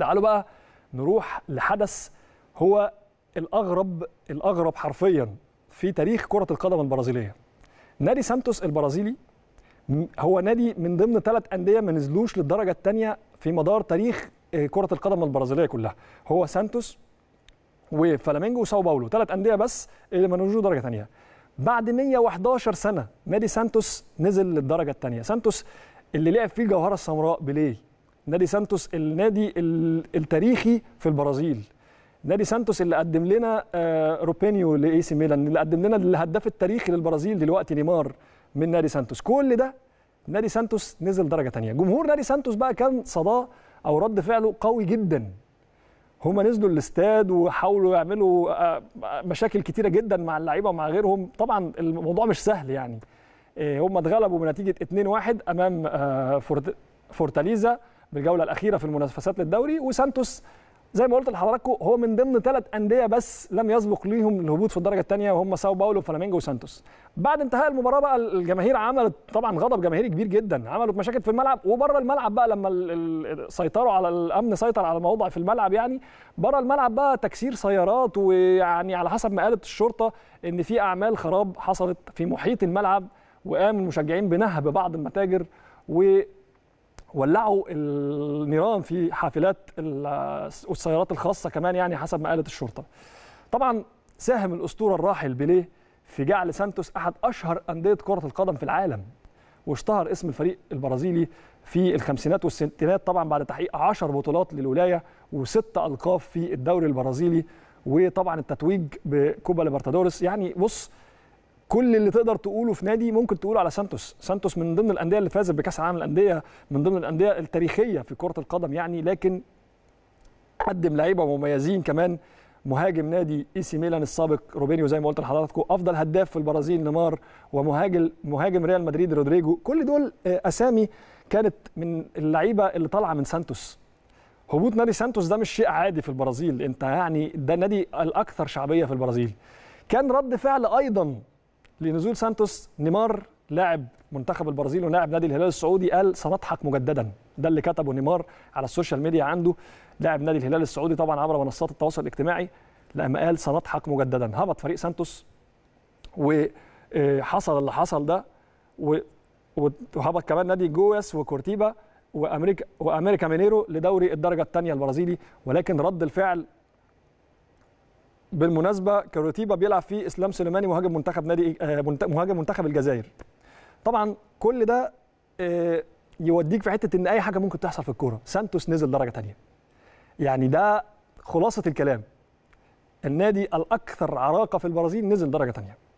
تعالوا بقى نروح لحدث هو الاغرب الاغرب حرفيا في تاريخ كره القدم البرازيليه نادي سانتوس البرازيلي هو نادي من ضمن ثلاث انديه ما نزلوش للدرجه الثانيه في مدار تاريخ آه، كره القدم البرازيليه كلها هو سانتوس وفلامينجو وساو باولو ثلاث انديه بس اللي ما نزلوش درجه ثانيه بعد 111 سنه نادي سانتوس نزل للدرجه الثانيه سانتوس اللي لعب فيه الجوهره السمراء بيليه نادي سانتوس النادي التاريخي في البرازيل نادي سانتوس اللي قدم لنا آه، روبينيو لاي سي ميلان اللي قدم لنا الهداف التاريخي للبرازيل دلوقتي نيمار من نادي سانتوس كل ده نادي سانتوس نزل درجه تانية جمهور نادي سانتوس بقى كان صداه او رد فعله قوي جدا هما نزلوا الاستاد وحاولوا يعملوا آه، آه، مشاكل كتيره جدا مع اللعيبه ومع غيرهم طبعا الموضوع مش سهل يعني هما اتغلبوا بنتيجه 2-1 امام فورتاليزا بالجوله الاخيره في المنافسات للدوري وسانتوس زي ما قلت لحضراتكم هو من ضمن ثلاث انديه بس لم يسبق ليهم الهبوط في الدرجه الثانيه وهم ساو باولو فلامينجو وسانتوس بعد انتهاء المباراه بقى الجماهير عملت طبعا غضب جماهيري كبير جدا عملوا مشاكل في الملعب وبره الملعب بقى لما سيطروا على الامن سيطر على الموضع في الملعب يعني بره الملعب بقى تكسير سيارات ويعني على حسب ما قالت الشرطه ان في اعمال خراب حصلت في محيط الملعب وقام المشجعين بنهب بعض المتاجر و ولعوا النيران في حافلات السيارات الخاصه كمان يعني حسب ما قالت الشرطه. طبعا ساهم الاسطوره الراحل بيليه في جعل سانتوس احد اشهر انديه كره القدم في العالم واشتهر اسم الفريق البرازيلي في الخمسينات والستينات طبعا بعد تحقيق 10 بطولات للولايه وست القاب في الدوري البرازيلي وطبعا التتويج بكوبا ليبرتادورس يعني بص كل اللي تقدر تقوله في نادي ممكن تقوله على سانتوس سانتوس من ضمن الانديه اللي فازت بكاس العالم الانديه من ضمن الانديه التاريخيه في كره القدم يعني لكن قدم لعيبه مميزين كمان مهاجم نادي اي سي ميلان السابق روبينيو زي ما قلت لحضراتكم افضل هداف في البرازيل نيمار ومهاجم مهاجم ريال مدريد رودريجو كل دول آه، اسامي كانت من اللعيبه اللي طالعه من سانتوس هبوط نادي سانتوس ده مش شيء عادي في البرازيل انت يعني ده النادي الاكثر شعبيه في البرازيل كان رد فعل ايضا لنزول سانتوس نيمار لاعب منتخب البرازيل ولاعب نادي الهلال السعودي قال سنضحك مجددا ده اللي كتبه نيمار على السوشيال ميديا عنده لاعب نادي الهلال السعودي طبعا عبر منصات التواصل الاجتماعي لما قال سنضحك مجددا هبط فريق سانتوس وحصل اللي حصل ده وهبط كمان نادي جوياس وكورتيبا وامريكا وامريكا مينيرو لدوري الدرجه الثانيه البرازيلي ولكن رد الفعل بالمناسبه كروتيبا بيلعب فيه اسلام سليماني مهاجم منتخب نادي آه، مهاجم منتخب الجزائر طبعا كل ده آه، يوديك في حته ان اي حاجه ممكن تحصل في الكوره سانتوس نزل درجه ثانيه يعني ده خلاصه الكلام النادي الاكثر عراقه في البرازيل نزل درجه ثانيه